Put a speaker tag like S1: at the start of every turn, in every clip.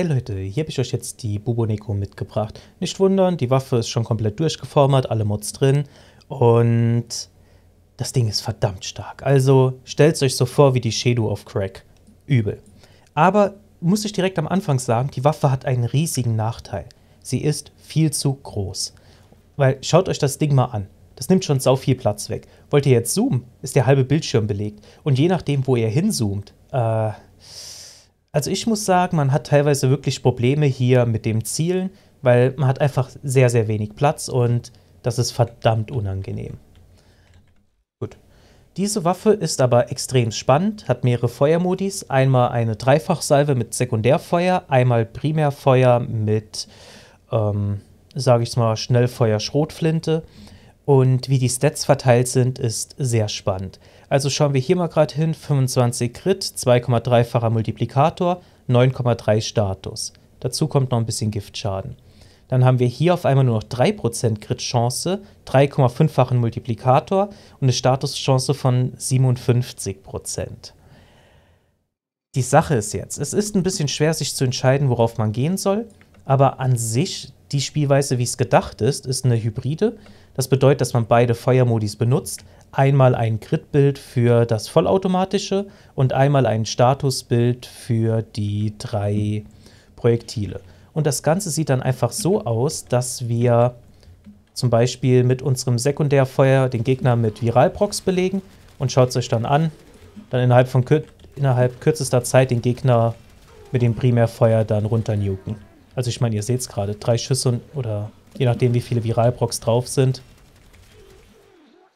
S1: Hey Leute, hier habe ich euch jetzt die Buboneko mitgebracht. Nicht wundern, die Waffe ist schon komplett durchgeformat, alle Mods drin und das Ding ist verdammt stark. Also stellt es euch so vor wie die Shadow of Crack. Übel. Aber muss ich direkt am Anfang sagen, die Waffe hat einen riesigen Nachteil. Sie ist viel zu groß. Weil schaut euch das Ding mal an. Das nimmt schon sau viel Platz weg. Wollt ihr jetzt zoomen, ist der halbe Bildschirm belegt. Und je nachdem, wo ihr hinzoomt, äh also ich muss sagen, man hat teilweise wirklich Probleme hier mit dem Zielen, weil man hat einfach sehr, sehr wenig Platz und das ist verdammt unangenehm. Gut. Diese Waffe ist aber extrem spannend, hat mehrere Feuermodis. Einmal eine Dreifachsalve mit Sekundärfeuer, einmal Primärfeuer mit, ähm, sage ich mal, Schnellfeuer-Schrotflinte. Und wie die Stats verteilt sind, ist sehr spannend. Also schauen wir hier mal gerade hin: 25 Crit, 2,3-facher Multiplikator, 9,3 Status. Dazu kommt noch ein bisschen Giftschaden. Dann haben wir hier auf einmal nur noch 3% Crit-Chance, 3,5-fachen Multiplikator und eine Statuschance von 57%. Die Sache ist jetzt, es ist ein bisschen schwer, sich zu entscheiden, worauf man gehen soll, aber an sich die Spielweise, wie es gedacht ist, ist eine Hybride. Das bedeutet, dass man beide Feuermodis benutzt. Einmal ein Grid-Bild für das Vollautomatische und einmal ein Statusbild für die drei Projektile. Und das Ganze sieht dann einfach so aus, dass wir zum Beispiel mit unserem Sekundärfeuer den Gegner mit Viralprox belegen und schaut es euch dann an. Dann innerhalb, von innerhalb kürzester Zeit den Gegner mit dem Primärfeuer dann runternuken. Also ich meine, ihr seht es gerade, drei Schüsse oder je nachdem, wie viele Viralprocs drauf sind,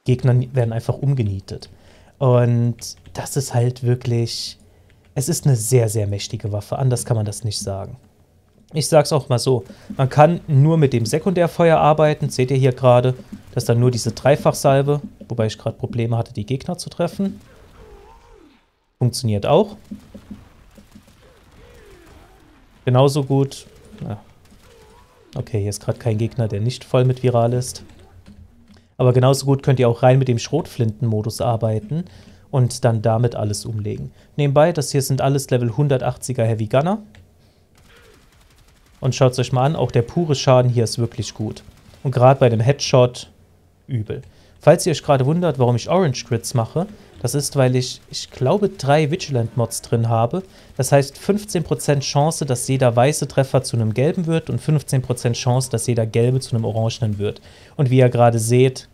S1: Gegner werden einfach umgenietet. Und das ist halt wirklich, es ist eine sehr, sehr mächtige Waffe, anders kann man das nicht sagen. Ich sag's auch mal so, man kann nur mit dem Sekundärfeuer arbeiten, seht ihr hier gerade, das ist dann nur diese Dreifachsalbe, wobei ich gerade Probleme hatte, die Gegner zu treffen. Funktioniert auch. Genauso gut Ah. Okay, hier ist gerade kein Gegner, der nicht voll mit Viral ist. Aber genauso gut könnt ihr auch rein mit dem Schrotflinten-Modus arbeiten und dann damit alles umlegen. Nebenbei, das hier sind alles Level 180er Heavy Gunner. Und schaut es euch mal an, auch der pure Schaden hier ist wirklich gut. Und gerade bei dem Headshot übel. Falls ihr euch gerade wundert, warum ich Orange Crits mache, das ist, weil ich, ich glaube, drei Vigilant-Mods drin habe. Das heißt 15% Chance, dass jeder weiße Treffer zu einem gelben wird und 15% Chance, dass jeder gelbe zu einem orangenen wird. Und wie ihr gerade seht,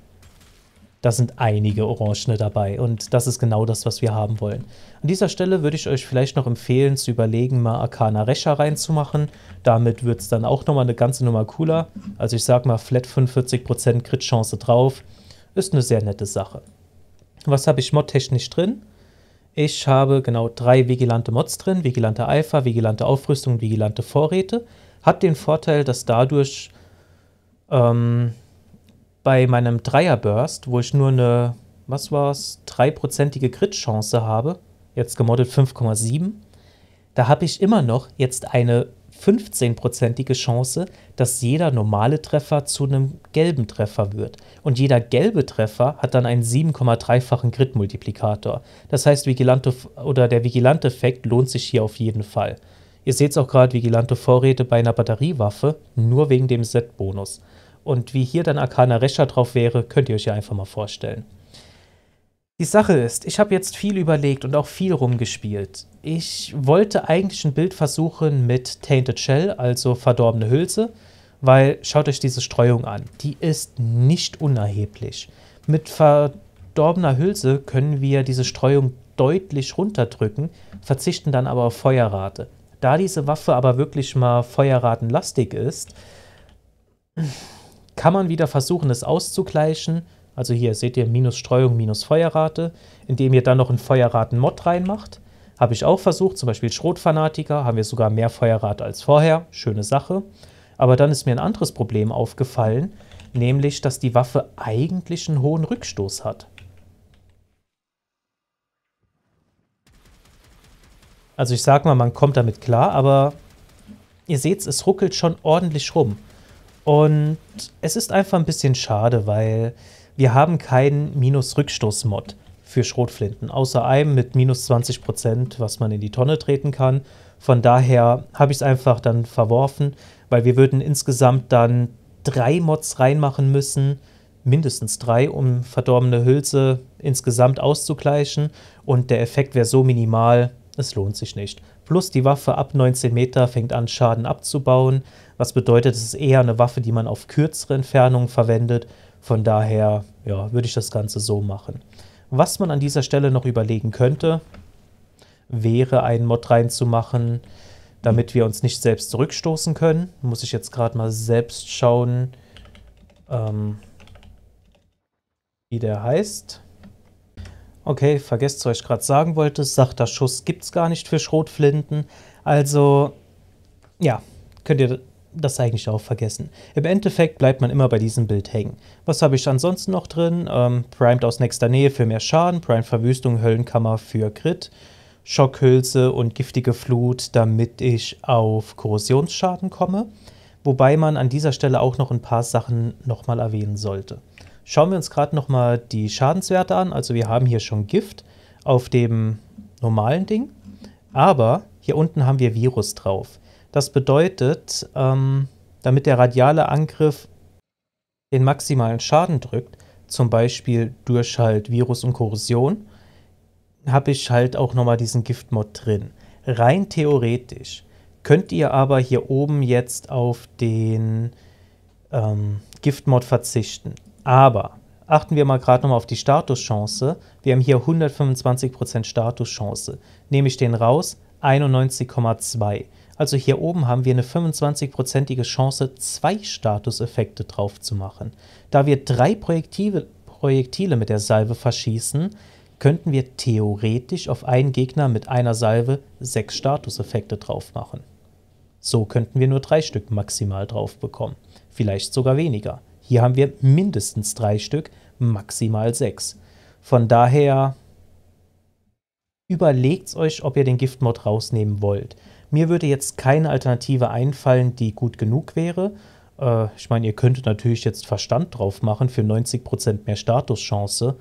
S1: da sind einige orangene dabei. Und das ist genau das, was wir haben wollen. An dieser Stelle würde ich euch vielleicht noch empfehlen, zu überlegen, mal Arcana Resha reinzumachen. Damit wird es dann auch nochmal eine ganze Nummer cooler. Also ich sag mal, flat 45% Crit-Chance drauf. Ist eine sehr nette Sache. Was habe ich modtechnisch drin? Ich habe genau drei vigilante Mods drin, vigilante Alpha, vigilante Aufrüstung, vigilante Vorräte. Hat den Vorteil, dass dadurch ähm, bei meinem Dreier-Burst, wo ich nur eine, was war's, 3%ige Crit-Chance habe, jetzt gemodelt 5,7, da habe ich immer noch jetzt eine 15-prozentige Chance, dass jeder normale Treffer zu einem gelben Treffer wird. Und jeder gelbe Treffer hat dann einen 7,3-fachen Grid-Multiplikator. Das heißt, Vigilante oder der Vigilante-Effekt lohnt sich hier auf jeden Fall. Ihr seht es auch gerade, Vigilante-Vorräte bei einer Batteriewaffe, nur wegen dem Set-Bonus. Und wie hier dann Arcana Rescher drauf wäre, könnt ihr euch ja einfach mal vorstellen. Die Sache ist, ich habe jetzt viel überlegt und auch viel rumgespielt. Ich wollte eigentlich ein Bild versuchen mit Tainted Shell, also verdorbene Hülse, weil schaut euch diese Streuung an. Die ist nicht unerheblich. Mit verdorbener Hülse können wir diese Streuung deutlich runterdrücken, verzichten dann aber auf Feuerrate. Da diese Waffe aber wirklich mal feuerratenlastig ist, kann man wieder versuchen, es auszugleichen also hier seht ihr minus Streuung minus Feuerrate, indem ihr dann noch einen Feuerraten-Mod reinmacht. Habe ich auch versucht, zum Beispiel Schrotfanatiker, haben wir sogar mehr Feuerrate als vorher, schöne Sache. Aber dann ist mir ein anderes Problem aufgefallen, nämlich, dass die Waffe eigentlich einen hohen Rückstoß hat. Also ich sag mal, man kommt damit klar, aber ihr seht, es ruckelt schon ordentlich rum. Und es ist einfach ein bisschen schade, weil wir haben keinen Minus-Rückstoß-Mod für Schrotflinten, außer einem mit minus 20 was man in die Tonne treten kann. Von daher habe ich es einfach dann verworfen, weil wir würden insgesamt dann drei Mods reinmachen müssen, mindestens drei, um verdorbene Hülse insgesamt auszugleichen und der Effekt wäre so minimal, es lohnt sich nicht. Plus die Waffe ab 19 Meter fängt an Schaden abzubauen, was bedeutet, es ist eher eine Waffe, die man auf kürzere Entfernungen verwendet von daher ja, würde ich das Ganze so machen. Was man an dieser Stelle noch überlegen könnte, wäre einen Mod reinzumachen, damit wir uns nicht selbst zurückstoßen können. Muss ich jetzt gerade mal selbst schauen, ähm, wie der heißt. Okay, vergesst, was ich gerade sagen wollte. Sachter Schuss gibt es gar nicht für Schrotflinten. Also, ja, könnt ihr das eigentlich auch vergessen. Im Endeffekt bleibt man immer bei diesem Bild hängen. Was habe ich ansonsten noch drin? Ähm, Primed aus nächster Nähe für mehr Schaden, Primed Verwüstung, Höllenkammer für Crit, Schockhülse und giftige Flut, damit ich auf Korrosionsschaden komme. Wobei man an dieser Stelle auch noch ein paar Sachen nochmal erwähnen sollte. Schauen wir uns gerade nochmal die Schadenswerte an. Also wir haben hier schon Gift auf dem normalen Ding. Aber hier unten haben wir Virus drauf. Das bedeutet, ähm, damit der radiale Angriff den maximalen Schaden drückt, zum Beispiel durch halt Virus und Korrosion, habe ich halt auch nochmal diesen Giftmod drin. Rein theoretisch könnt ihr aber hier oben jetzt auf den ähm, Giftmod verzichten. Aber achten wir mal gerade nochmal auf die Statuschance. Wir haben hier 125% Statuschance. Nehme ich den raus, 91,2. Also hier oben haben wir eine 25-prozentige Chance, zwei Statuseffekte drauf zu machen. Da wir drei Projektile, Projektile mit der Salve verschießen, könnten wir theoretisch auf einen Gegner mit einer Salve sechs Statuseffekte drauf machen. So könnten wir nur drei Stück maximal drauf bekommen, vielleicht sogar weniger. Hier haben wir mindestens drei Stück, maximal sechs. Von daher Überlegt euch, ob ihr den Giftmod rausnehmen wollt. Mir würde jetzt keine Alternative einfallen, die gut genug wäre. Äh, ich meine, ihr könntet natürlich jetzt Verstand drauf machen für 90% mehr Statuschance.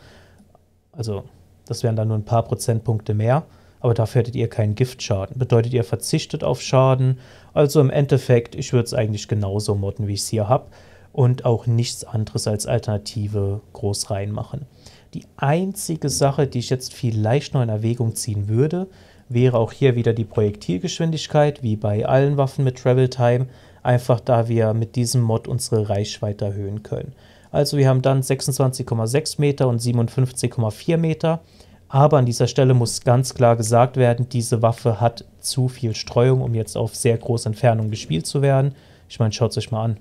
S1: Also, das wären dann nur ein paar Prozentpunkte mehr. Aber dafür hättet ihr keinen Giftschaden. Bedeutet, ihr verzichtet auf Schaden. Also im Endeffekt, ich würde es eigentlich genauso modden, wie ich es hier habe. Und auch nichts anderes als Alternative groß reinmachen. Die einzige Sache, die ich jetzt vielleicht noch in Erwägung ziehen würde, wäre auch hier wieder die Projektilgeschwindigkeit, wie bei allen Waffen mit Travel Time, einfach da wir mit diesem Mod unsere Reichweite erhöhen können. Also wir haben dann 26,6 Meter und 57,4 Meter. Aber an dieser Stelle muss ganz klar gesagt werden, diese Waffe hat zu viel Streuung, um jetzt auf sehr große Entfernung gespielt zu werden. Ich meine, schaut es euch mal an.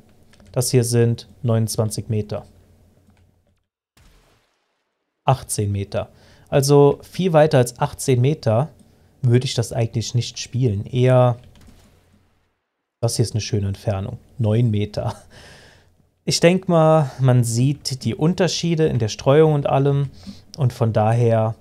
S1: Das hier sind 29 Meter. 18 Meter. Also viel weiter als 18 Meter würde ich das eigentlich nicht spielen. Eher, das hier ist eine schöne Entfernung, 9 Meter. Ich denke mal, man sieht die Unterschiede in der Streuung und allem. Und von daher,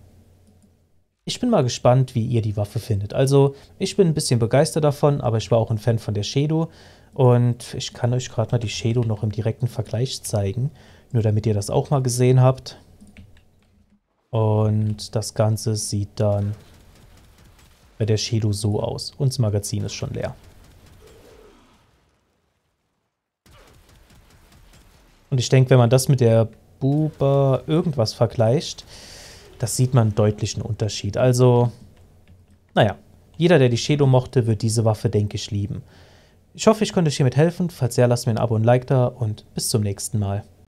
S1: ich bin mal gespannt, wie ihr die Waffe findet. Also, ich bin ein bisschen begeistert davon, aber ich war auch ein Fan von der Shadow. Und ich kann euch gerade mal die Shadow noch im direkten Vergleich zeigen. Nur damit ihr das auch mal gesehen habt. Und das Ganze sieht dann bei der Shadow so aus. Und das Magazin ist schon leer. Und ich denke, wenn man das mit der Buba irgendwas vergleicht, das sieht man einen deutlichen Unterschied. Also, naja, jeder, der die Shadow mochte, wird diese Waffe, denke ich, lieben. Ich hoffe, ich konnte euch hiermit helfen. Falls ja, lasst mir ein Abo und ein Like da und bis zum nächsten Mal.